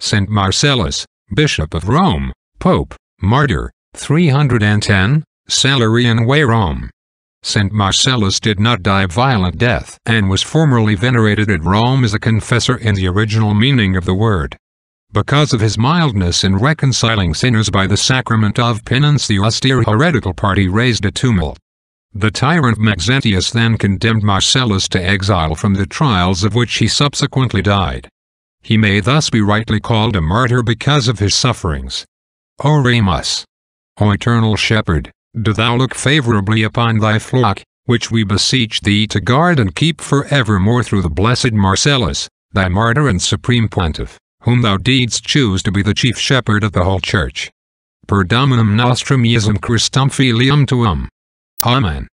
St. Marcellus, Bishop of Rome, Pope, Martyr, 310, Salarian way Rome. St. Marcellus did not die a violent death and was formerly venerated at Rome as a confessor in the original meaning of the word. Because of his mildness in reconciling sinners by the sacrament of penance the austere heretical party raised a tumult. The tyrant Maxentius then condemned Marcellus to exile from the trials of which he subsequently died. He may thus be rightly called a martyr because of his sufferings. O Remus, O eternal shepherd, do thou look favorably upon thy flock, which we beseech thee to guard and keep for evermore through the blessed Marcellus, thy martyr and supreme pontiff, whom thou didst choose to be the chief shepherd of the whole church. Per Dominum nostrum Iesum Christum filium tuum. Amen.